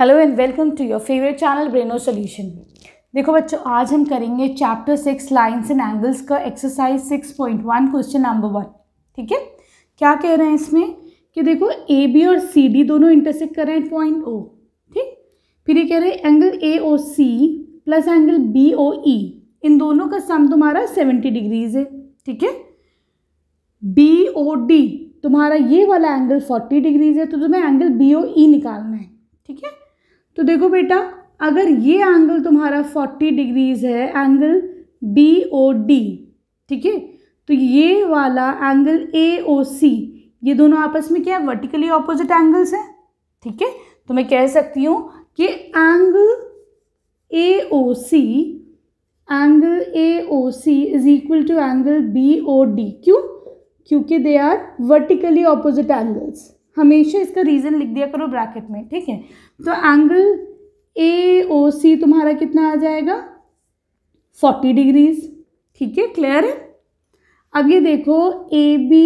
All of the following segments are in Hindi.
Hello and welcome to your favourite channel braino solution देखो बच्चों आज हम करेंगे chapter six lines and angles का exercise six point one question number one ठीक है क्या कह रहे हैं इसमें कि देखो ए बी और सी डी दोनों इंटरसेक्ट कर रहे हैं पॉइंट ओ ठीक फिर ये कह रहे हैं angle A O C plus angle B O E इन दोनों का सम तुम्हारा सेवेंटी डिग्रीज है ठीक है बी ओ डी तुम्हारा ये वाला एंगल फोर्टी डिग्रीज है तो तुम्हें एंगल बी ओ ई निकालना है ठीक है तो देखो बेटा अगर ये एंगल तुम्हारा फोर्टी डिग्रीज है एंगल बी ओ डी ठीक है तो ये वाला एंगल ए ओ सी ये दोनों आपस में क्या है वर्टिकली ऑपोजिट एंगल्स हैं ठीक है तो मैं कह सकती हूँ कि angle A O C angle A O C is equal to angle B O D क्यों क्योंकि they are vertically opposite angles हमेशा इसका रीज़न लिख दिया करो ब्रैकेट में ठीक है तो एंगल ए ओ सी तुम्हारा कितना आ जाएगा फोर्टी डिग्रीज ठीक है क्लियर है अब ये देखो A B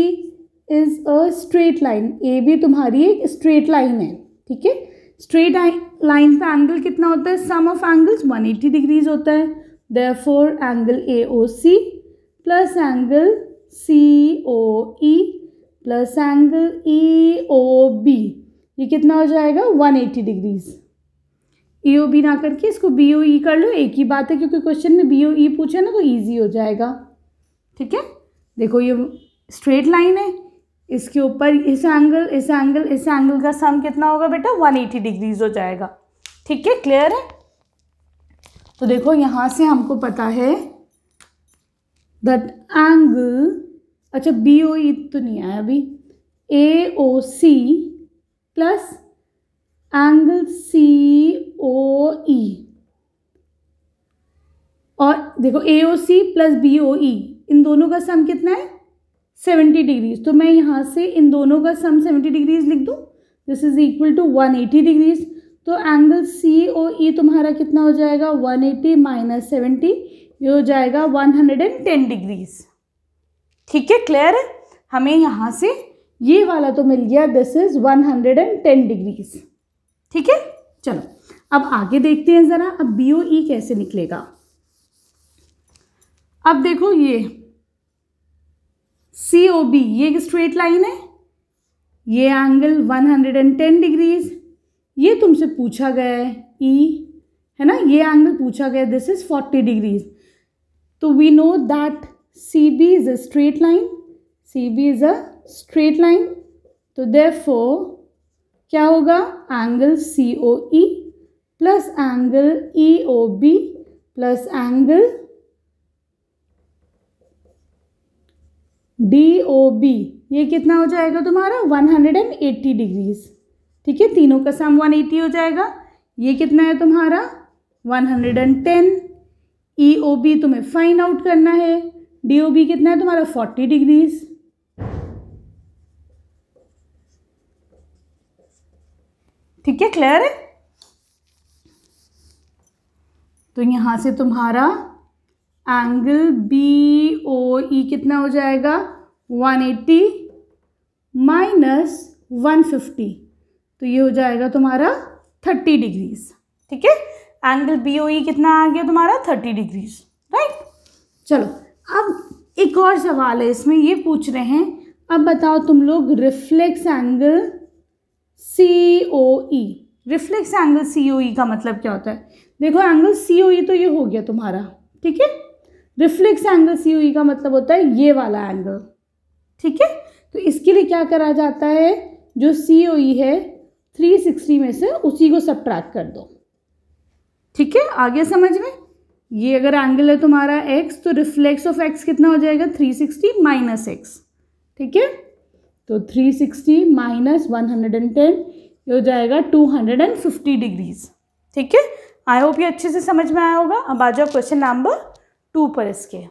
is a straight line A B तुम्हारी एक स्ट्रेट लाइन है ठीक है स्ट्रेट लाइन का एंगल कितना होता है सम ऑफ एंगल्स 180 डिग्रीज होता है for angle A O C plus angle C O E plus angle E O B ये कितना हो जाएगा one eighty degrees E e, O B ना करके इसको बी ओ ई कर लो एक ही बात है क्योंकि क्वेश्चन में बी ओ ई पूछे ना तो ईजी हो जाएगा ठीक है देखो ये स्ट्रेट लाइन है इसके ऊपर इस एंगल इस एंगल इस एंगल का सम कितना होगा बेटा वन एटी डिग्रीज हो जाएगा ठीक है क्लियर है तो देखो यहाँ से हमको पता है दट एंगल अच्छा बी ओ ई तो नहीं आया अभी ए O C plus angle C O ई और देखो ए O C plus B O E इन दोनों का सम कितना है सेवेंटी डिग्रीज तो मैं यहाँ से इन दोनों का सम सेवेंटी डिग्रीज लिख दूँ this is equal to one eighty degrees तो एंगल सी ओ ई तुम्हारा कितना हो जाएगा वन एटी माइनस सेवेंटी ये हो जाएगा one hundred and ten degrees ठीक है क्लियर है हमें यहाँ से ये वाला तो मिल गया दिस इज 110 डिग्रीज ठीक है चलो अब आगे देखते हैं ज़रा अब बी ओ ई कैसे निकलेगा अब देखो ये सी ओ बी ये एक स्ट्रेट लाइन है ये एंगल 110 डिग्रीज ये तुमसे पूछा गया है ई e, है ना ये एंगल पूछा गया दिस इज़ 40 डिग्रीज तो we know that CB is a straight line. CB is a straight line. तो therefore क्या होगा angle C O E plus angle E O B plus angle D O B ये कितना हो जाएगा तुम्हारा 180 डिग्रीज ठीक है तीनों का सम 180 हो जाएगा ये कितना है तुम्हारा 110 ई ओ बी तुम्हें फाइंड आउट करना है डी ओ बी कितना है तुम्हारा फोर्टी डिग्रीज ठीक है क्लियर है तो यहाँ से तुम्हारा एंगल बी ओ ई कितना हो जाएगा 180 माइनस वन तो ये हो जाएगा तुम्हारा 30 डिग्रीज ठीक है एंगल बी ओ ई कितना आ गया तुम्हारा 30 डिग्रीज राइट चलो अब एक और सवाल है इसमें ये पूछ रहे हैं अब बताओ तुम लोग reflex angle C O E reflex angle C O E का मतलब क्या होता है देखो एंगल सी ओ ई तो ये हो गया तुम्हारा ठीक है reflex angle C O E का मतलब होता है ये वाला एंगल ठीक है तो इसके लिए क्या करा जाता है जो सी ओ ई है थ्री सिक्सटी में से उसी को सब्ट्रैक्ट कर दो ठीक है आगे समझ में ये अगर एंगल है तुम्हारा एक्स तो रिफ्लेक्स ऑफ एक्स कितना हो जाएगा थ्री सिक्सटी माइनस एक्स ठीक है तो three sixty minus one hundred and ten ये हो जाएगा two hundred and fifty degrees ठीक है आई होप ये अच्छे से समझ में आया होगा अब आ जाओ क्वेश्चन नंबर टू पर इसके